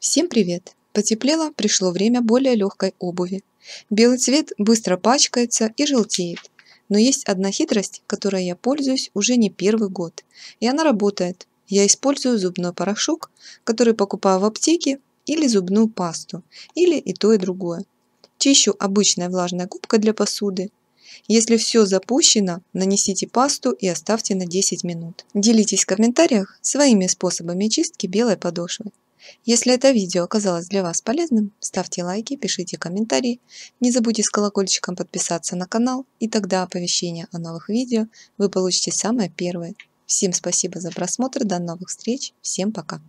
Всем привет! Потеплело, пришло время более легкой обуви. Белый цвет быстро пачкается и желтеет. Но есть одна хитрость, которой я пользуюсь уже не первый год. И она работает. Я использую зубной порошок, который покупаю в аптеке, или зубную пасту, или и то, и другое. Чищу обычная влажная губкой для посуды. Если все запущено, нанесите пасту и оставьте на 10 минут. Делитесь в комментариях своими способами чистки белой подошвы. Если это видео оказалось для вас полезным, ставьте лайки, пишите комментарии, не забудьте с колокольчиком подписаться на канал, и тогда оповещения о новых видео вы получите самое первое. Всем спасибо за просмотр, до новых встреч, всем пока!